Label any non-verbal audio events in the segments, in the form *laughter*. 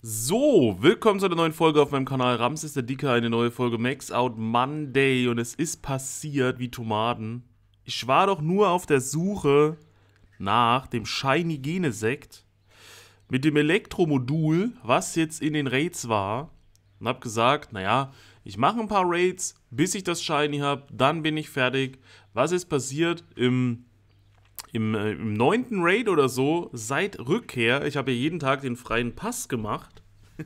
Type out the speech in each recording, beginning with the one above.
So, willkommen zu einer neuen Folge auf meinem Kanal Ramses der Dicker, eine neue Folge Max Out Monday und es ist passiert wie Tomaten. Ich war doch nur auf der Suche nach dem Shiny Genesekt mit dem Elektromodul, was jetzt in den Raids war und hab gesagt, naja, ich mache ein paar Raids, bis ich das Shiny habe, dann bin ich fertig. Was ist passiert? Im im, äh, im neunten Raid oder so, seit Rückkehr, ich habe ja jeden Tag den freien Pass gemacht. *laughs*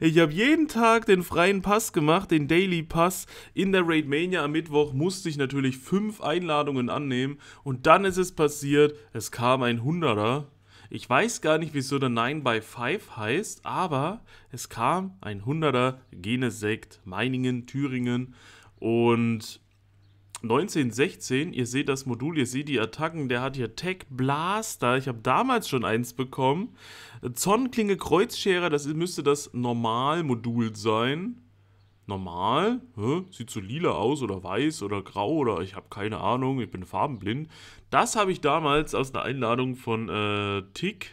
Ich habe jeden Tag den freien Pass gemacht, den Daily Pass. In der Raid Mania am Mittwoch musste ich natürlich fünf Einladungen annehmen. Und dann ist es passiert, es kam ein Hunderter. Ich weiß gar nicht, wieso der 9 by 5 heißt, aber es kam ein Hunderter Genesekt, Meiningen, Thüringen. Und 1916, ihr seht das Modul, ihr seht die Attacken, der hat hier Tech Blaster, ich habe damals schon eins bekommen. Zonnenklinge Kreuzschere, das müsste das Normalmodul sein. Normal? Hä? Sieht so lila aus oder weiß oder grau oder ich habe keine Ahnung, ich bin farbenblind. Das habe ich damals aus einer Einladung von äh, Tick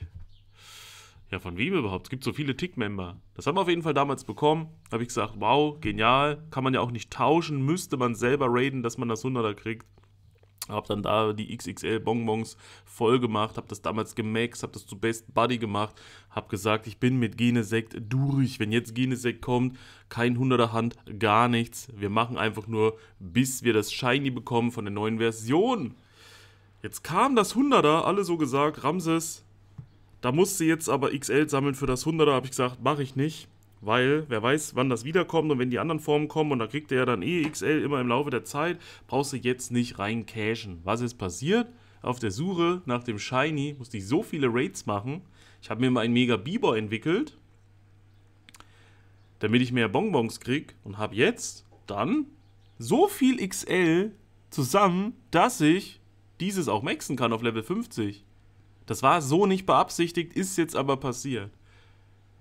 ja, von wem überhaupt? Es gibt so viele Tick-Member. Das haben wir auf jeden Fall damals bekommen. Da habe ich gesagt, wow, genial. Kann man ja auch nicht tauschen. Müsste man selber raiden, dass man das 100er kriegt. Habe dann da die XXL-Bonbons voll gemacht, habe das damals gemaxt, habe das zu Best Buddy gemacht, habe gesagt, ich bin mit Genesekt durch. Wenn jetzt Genesekt kommt, kein 100er Hand, gar nichts. Wir machen einfach nur, bis wir das Shiny bekommen von der neuen Version. Jetzt kam das 100er, alle so gesagt, Ramses, da musste jetzt aber XL sammeln für das 100er, habe ich gesagt, mache ich nicht. Weil, wer weiß, wann das wiederkommt und wenn die anderen Formen kommen und da kriegt er ja dann eh XL immer im Laufe der Zeit, brauchst du jetzt nicht rein cashen. Was ist passiert? Auf der Suche nach dem Shiny musste ich so viele Raids machen. Ich habe mir mal einen Mega Bieber entwickelt, damit ich mehr Bonbons krieg und habe jetzt dann so viel XL zusammen, dass ich dieses auch maxen kann auf Level 50. Das war so nicht beabsichtigt, ist jetzt aber passiert.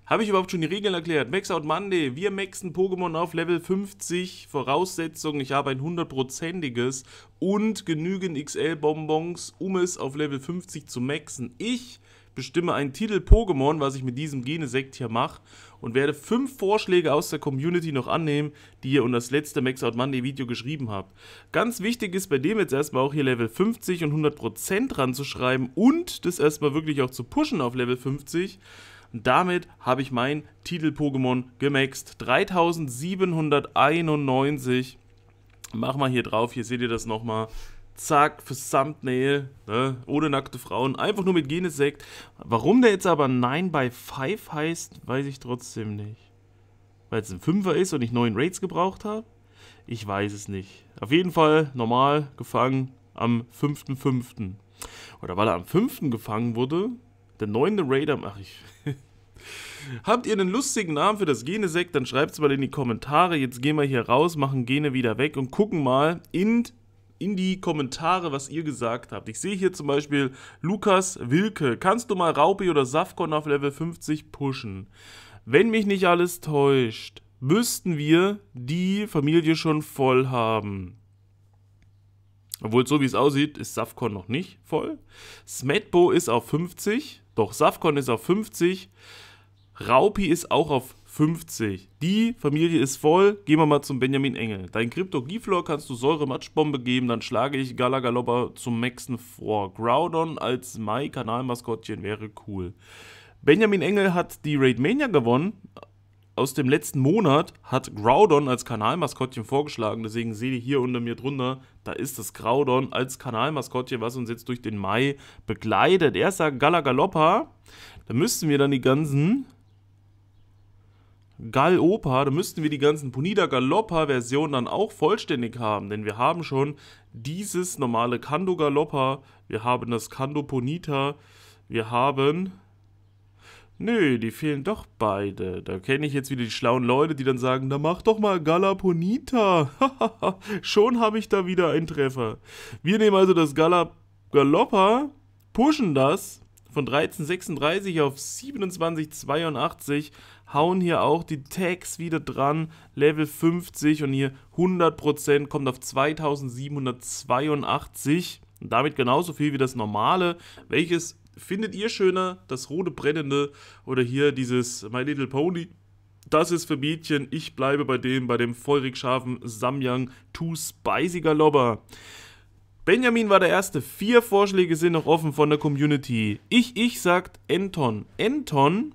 Habe ich überhaupt schon die Regeln erklärt? Max Out Monday. Wir maxen Pokémon auf Level 50. Voraussetzung, ich habe ein hundertprozentiges und genügend XL-Bonbons, um es auf Level 50 zu maxen. Ich bestimme einen Titel Pokémon, was ich mit diesem Genesekt hier mache und werde fünf Vorschläge aus der Community noch annehmen, die ihr unter das letzte Max Out Monday Video geschrieben habt. Ganz wichtig ist bei dem jetzt erstmal auch hier Level 50 und 100% dran zu schreiben und das erstmal wirklich auch zu pushen auf Level 50. Und damit habe ich mein Titel-Pokémon gemaxt. 3791. Mach mal hier drauf, hier seht ihr das nochmal zack, fürs Thumbnail, ne? ohne nackte Frauen, einfach nur mit Genesekt. Warum der jetzt aber 9 by 5 heißt, weiß ich trotzdem nicht. Weil es ein Fünfer ist und ich 9 Raids gebraucht habe? Ich weiß es nicht. Auf jeden Fall normal gefangen am 5.5. Oder weil er am 5. gefangen wurde, der 9. Raid am... Ach, ich... *laughs* Habt ihr einen lustigen Namen für das Gene-Sekt, dann schreibt es mal in die Kommentare. Jetzt gehen wir hier raus, machen Gene wieder weg und gucken mal Int in die Kommentare, was ihr gesagt habt. Ich sehe hier zum Beispiel Lukas Wilke. Kannst du mal Raupi oder Safkon auf Level 50 pushen? Wenn mich nicht alles täuscht, müssten wir die Familie schon voll haben. Obwohl, so wie es aussieht, ist Safkon noch nicht voll. Smetbo ist auf 50. Doch, Safkon ist auf 50. Raupi ist auch auf 50. 50. Die Familie ist voll. Gehen wir mal zum Benjamin Engel. Dein Krypto-Giflor kannst du Säure-Matschbombe geben, dann schlage ich Galagalopper zum Maxen vor. Groudon als Mai-Kanalmaskottchen wäre cool. Benjamin Engel hat die Raidmania gewonnen. Aus dem letzten Monat hat Groudon als Kanalmaskottchen vorgeschlagen. Deswegen seht ihr hier unter mir drunter, da ist das Groudon als Kanalmaskottchen, was uns jetzt durch den Mai begleitet. Erster Galagalopper. Da müssten wir dann die ganzen Gallopa, da müssten wir die ganzen Punida Galoppa Versionen dann auch vollständig haben, denn wir haben schon dieses normale Kando Galoppa, wir haben das Kando Punita, wir haben Nö, die fehlen doch beide. Da kenne ich jetzt wieder die schlauen Leute, die dann sagen, na mach doch mal Galaponita. *laughs* Schon habe ich da wieder einen Treffer. Wir nehmen also das Gala Galoppa, pushen das von 1336 auf 2782, hauen hier auch die Tags wieder dran. Level 50 und hier 100% kommt auf 2782. Und damit genauso viel wie das normale. Welches findet ihr schöner? Das rote brennende oder hier dieses My Little Pony? Das ist für Mädchen. Ich bleibe bei dem, bei dem feurig scharfen Samyang Too Spicy Galopper. Benjamin war der Erste. Vier Vorschläge sind noch offen von der Community. Ich, ich sagt Anton. Anton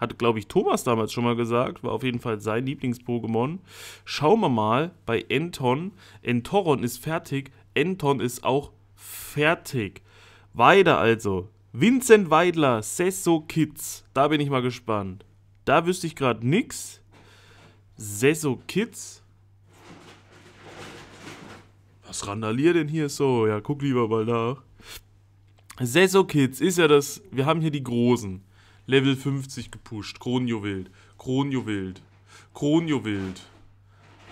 hat, glaube ich, Thomas damals schon mal gesagt, war auf jeden Fall sein Lieblings-Pokémon. Schauen wir mal bei Enton. Entoron ist fertig, Enton ist auch fertig. Weiter also. Vincent Weidler, Sesso Kids. Da bin ich mal gespannt. Da wüsste ich gerade nichts. Sesso Kids? Was randaliert denn hier so? Ja, guck lieber mal nach. Sesso Kids ist ja das. Wir haben hier die Großen. Level 50 gepusht. Kronjuwild. Kronjuwild. Kronjuwild.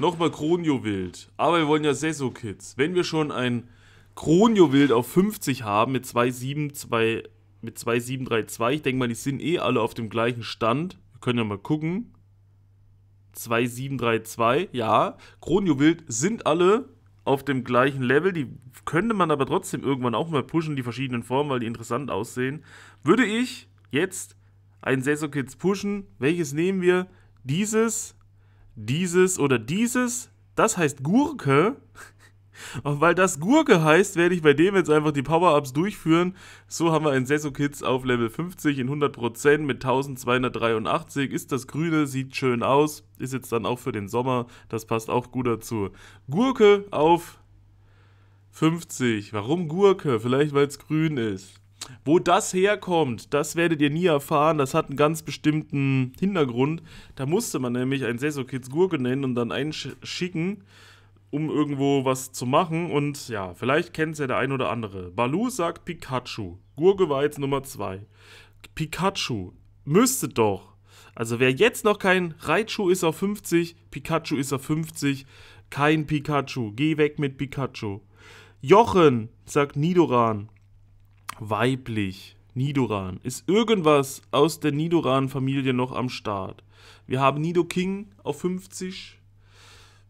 Nochmal Kronjuwild. Aber wir wollen ja sesso kids Wenn wir schon ein Kronjuwild auf 50 haben mit 2,7, mit 2,732, ich denke mal, die sind eh alle auf dem gleichen Stand. Wir können ja mal gucken. 2732, ja. Kronjuwild sind alle auf dem gleichen Level. Die könnte man aber trotzdem irgendwann auch mal pushen, die verschiedenen Formen, weil die interessant aussehen. Würde ich jetzt ein Saisonkids pushen. Welches nehmen wir? Dieses, dieses oder dieses. Das heißt Gurke. *laughs* Und weil das Gurke heißt, werde ich bei dem jetzt einfach die Power-Ups durchführen. So haben wir ein Sesso-Kids auf Level 50 in 100% mit 1283. Ist das grüne, sieht schön aus. Ist jetzt dann auch für den Sommer. Das passt auch gut dazu. Gurke auf 50. Warum Gurke? Vielleicht, weil es grün ist. Wo das herkommt, das werdet ihr nie erfahren. Das hat einen ganz bestimmten Hintergrund. Da musste man nämlich ein Sesokids Gurke nennen und dann einschicken, um irgendwo was zu machen. Und ja, vielleicht kennt es ja der ein oder andere. Balu sagt Pikachu. Gurke war jetzt Nummer 2. Pikachu müsste doch. Also wer jetzt noch kein Raichu ist auf 50, Pikachu ist auf 50, kein Pikachu. Geh weg mit Pikachu. Jochen sagt Nidoran weiblich. Nidoran. Ist irgendwas aus der Nidoran-Familie noch am Start? Wir haben Nido King auf 50.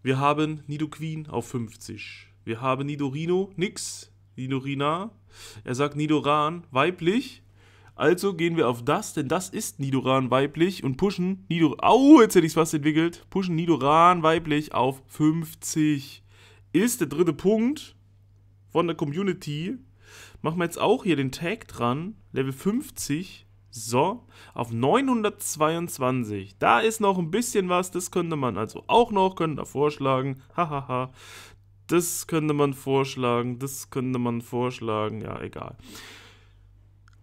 Wir haben Nido Queen auf 50. Wir haben Nidorino, nix. Nidorina. Er sagt Nidoran, weiblich. Also gehen wir auf das, denn das ist Nidoran weiblich und pushen Nidoran. Au, jetzt hätte ich es fast entwickelt. Pushen Nidoran weiblich auf 50. Ist der dritte Punkt von der Community Machen wir jetzt auch hier den Tag dran. Level 50. So, auf 922. Da ist noch ein bisschen was, das könnte man also auch noch, könnte da vorschlagen. Hahaha. das könnte man vorschlagen, das könnte man vorschlagen, ja, egal.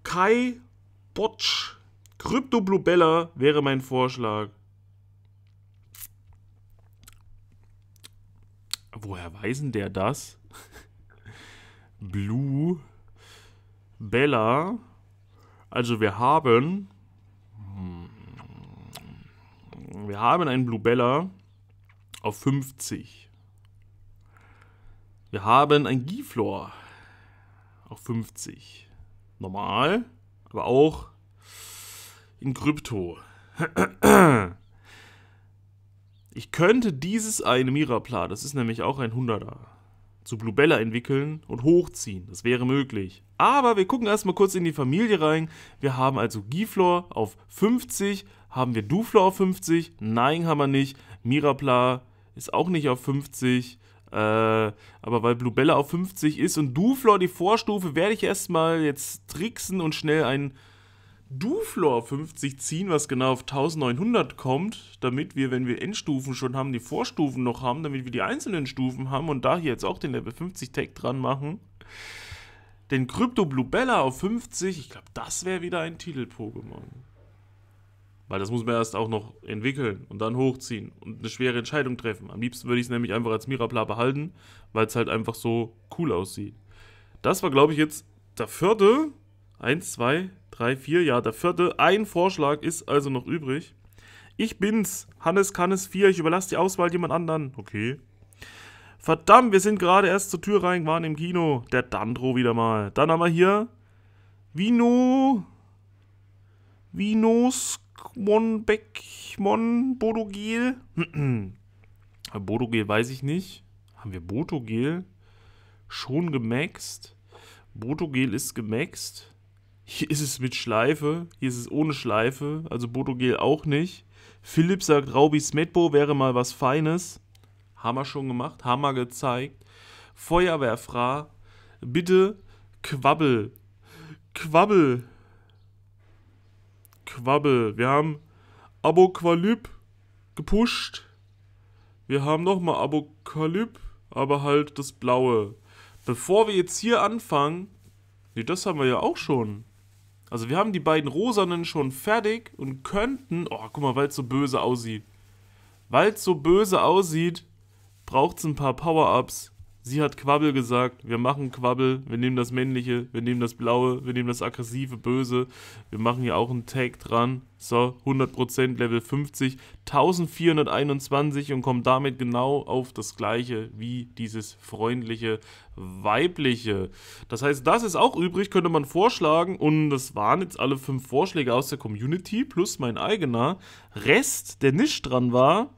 Kai Botsch, Crypto Bluebella wäre mein Vorschlag. Woher weiß denn der das? Blue, Bella. Also wir haben... Hm, wir haben einen Blue Bella auf 50. Wir haben ein Giflor auf 50. Normal, aber auch in Krypto. Ich könnte dieses eine Mirapla, das ist nämlich auch ein 100er zu Bluebella entwickeln und hochziehen. Das wäre möglich. Aber wir gucken erstmal kurz in die Familie rein. Wir haben also Giflor auf 50, haben wir Duflor auf 50, nein haben wir nicht, Mirapla ist auch nicht auf 50, äh, aber weil Bluebella auf 50 ist und Duflor die Vorstufe, werde ich erstmal jetzt tricksen und schnell einen Duflor 50 ziehen, was genau auf 1900 kommt, damit wir, wenn wir Endstufen schon haben, die Vorstufen noch haben, damit wir die einzelnen Stufen haben und da hier jetzt auch den Level 50 Tag dran machen. Den Crypto Bluebella auf 50, ich glaube, das wäre wieder ein Titel-Pokémon. Weil das muss man erst auch noch entwickeln und dann hochziehen und eine schwere Entscheidung treffen. Am liebsten würde ich es nämlich einfach als Mirapla behalten, weil es halt einfach so cool aussieht. Das war, glaube ich, jetzt der vierte Eins, zwei, drei, vier, ja, der vierte. Ein Vorschlag ist also noch übrig. Ich bin's, Hannes kann es vier, ich überlasse die Auswahl jemand anderen. Okay. Verdammt, wir sind gerade erst zur Tür rein, waren im Kino. Der Dandro wieder mal. Dann haben wir hier Vino. Vinos Monbeckmon Bodogel. *clears throat* Bodogel weiß ich nicht. Haben wir Botogel? Schon gemaxt? Botogel ist gemaxt. Hier ist es mit Schleife, hier ist es ohne Schleife, also Bodogel auch nicht. Philipp sagt, Raubi Smetbo wäre mal was Feines. Hammer schon gemacht, Hammer gezeigt. Feuerwehrfra, bitte Quabbel. Quabbel. Quabbel. Wir haben Abokalyp gepusht. Wir haben nochmal Abokalyp, aber halt das Blaue. Bevor wir jetzt hier anfangen, nee, das haben wir ja auch schon. Also wir haben die beiden Rosanen schon fertig und könnten... Oh, guck mal, weil es so böse aussieht. Weil es so böse aussieht, braucht es ein paar Power-Ups. Sie hat Quabbel gesagt, wir machen Quabbel, wir nehmen das Männliche, wir nehmen das Blaue, wir nehmen das Aggressive, Böse, wir machen hier auch einen Tag dran, so 100% Level 50, 1421 und kommen damit genau auf das Gleiche wie dieses freundliche Weibliche. Das heißt, das ist auch übrig, könnte man vorschlagen und das waren jetzt alle fünf Vorschläge aus der Community plus mein eigener. Rest, der nicht dran war,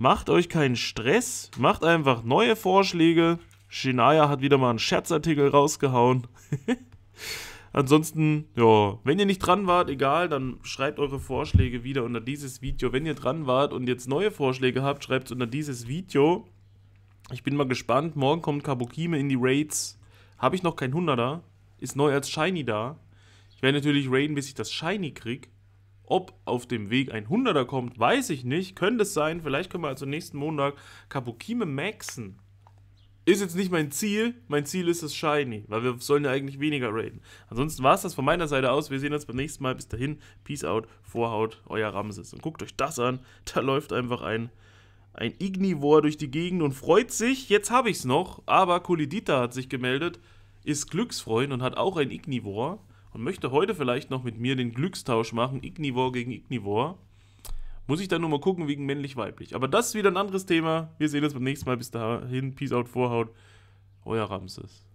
Macht euch keinen Stress, macht einfach neue Vorschläge. Shinaya hat wieder mal einen Scherzartikel rausgehauen. *laughs* Ansonsten, ja, wenn ihr nicht dran wart, egal, dann schreibt eure Vorschläge wieder unter dieses Video. Wenn ihr dran wart und jetzt neue Vorschläge habt, schreibt es unter dieses Video. Ich bin mal gespannt. Morgen kommt Kabukime in die Raids. Habe ich noch kein 100er? Ist neu als Shiny da. Ich werde natürlich raiden, bis ich das Shiny kriege. Ob auf dem Weg ein 100er kommt, weiß ich nicht. Könnte es sein. Vielleicht können wir also nächsten Montag Kapukime maxen. Ist jetzt nicht mein Ziel. Mein Ziel ist das Shiny, weil wir sollen ja eigentlich weniger raiden. Ansonsten war es das von meiner Seite aus. Wir sehen uns beim nächsten Mal. Bis dahin. Peace out. Vorhaut. Euer Ramses. Und guckt euch das an. Da läuft einfach ein, ein Ignivor durch die Gegend und freut sich. Jetzt habe ich es noch. Aber Kolidita hat sich gemeldet. Ist Glücksfreund und hat auch ein Ignivor und möchte heute vielleicht noch mit mir den Glückstausch machen, Ignivor gegen Ignivor, muss ich dann nur mal gucken wegen männlich-weiblich. Aber das ist wieder ein anderes Thema. Wir sehen uns beim nächsten Mal. Bis dahin, Peace out, Vorhaut. Euer Ramses.